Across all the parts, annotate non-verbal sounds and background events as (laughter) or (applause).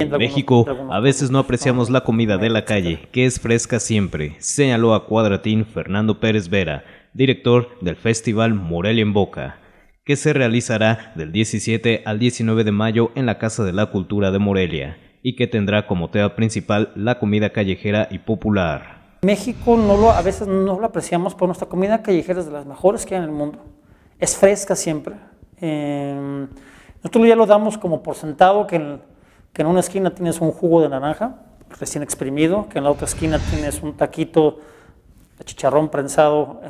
En México, a veces no apreciamos la comida de la calle, que es fresca siempre, señaló a Cuadratín Fernando Pérez Vera, director del Festival Morelia en Boca, que se realizará del 17 al 19 de mayo en la Casa de la Cultura de Morelia, y que tendrá como tema principal la comida callejera y popular. México no lo, a veces no lo apreciamos por nuestra comida callejera, es de las mejores que hay en el mundo. Es fresca siempre. Em, nosotros ya lo damos como por sentado que que en una esquina tienes un jugo de naranja recién exprimido, que en la otra esquina tienes un taquito de chicharrón prensado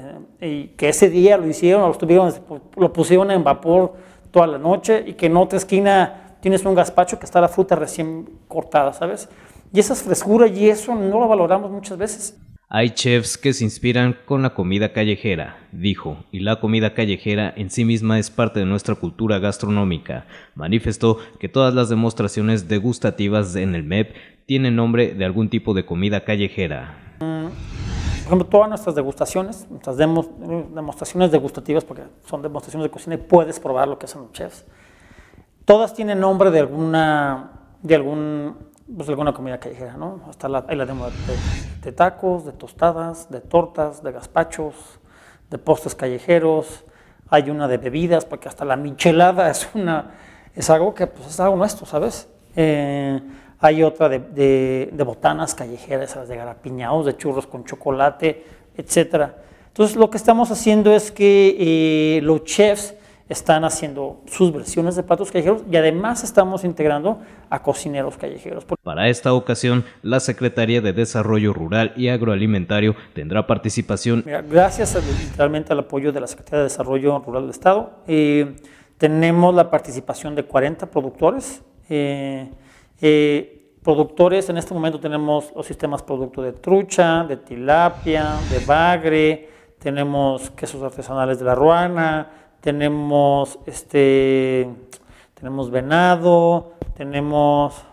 eh, y que ese día lo hicieron, lo, tuvieron, lo pusieron en vapor toda la noche y que en otra esquina tienes un gazpacho que está la fruta recién cortada, ¿sabes? Y esa frescura y eso no lo valoramos muchas veces. Hay chefs que se inspiran con la comida callejera, dijo, y la comida callejera en sí misma es parte de nuestra cultura gastronómica. Manifestó que todas las demostraciones degustativas en el MEP tienen nombre de algún tipo de comida callejera. Por ejemplo, todas nuestras degustaciones, nuestras demostraciones degustativas, porque son demostraciones de cocina y puedes probar lo que hacen los chefs, todas tienen nombre de alguna, de algún pues, alguna comida callejera, ¿no? Hasta la, ahí la de, tacos, de tostadas, de tortas, de gazpachos, de postres callejeros, hay una de bebidas, porque hasta la michelada (laughs) es una, es algo que pues, es algo nuestro, ¿sabes? Eh, hay otra de, botanas callejeras, de garapiñados, de churros con chocolate, etcétera. Entonces lo que estamos haciendo es que eh, los chefs están haciendo sus versiones de platos callejeros y además estamos integrando a cocineros callejeros. Para esta ocasión, la Secretaría de Desarrollo Rural y Agroalimentario tendrá participación. gracias al apoyo de la Secretaría de Desarrollo Rural del Estado, eh, tenemos la participación de 40 productores. Eh, eh, productores, en este momento tenemos los sistemas producto de trucha, de tilapia, de bagre, tenemos quesos artesanales de la ruana, tenemos este tenemos venado, tenemos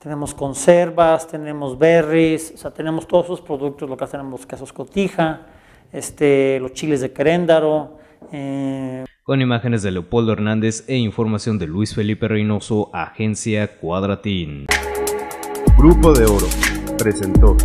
tenemos conservas, tenemos berries, o sea, tenemos todos esos productos, lo que tenemos quesos cotija, este, los chiles de queréndaro. Eh. Con imágenes de Leopoldo Hernández e información de Luis Felipe Reynoso, Agencia Cuadratín. Grupo de Oro presentó.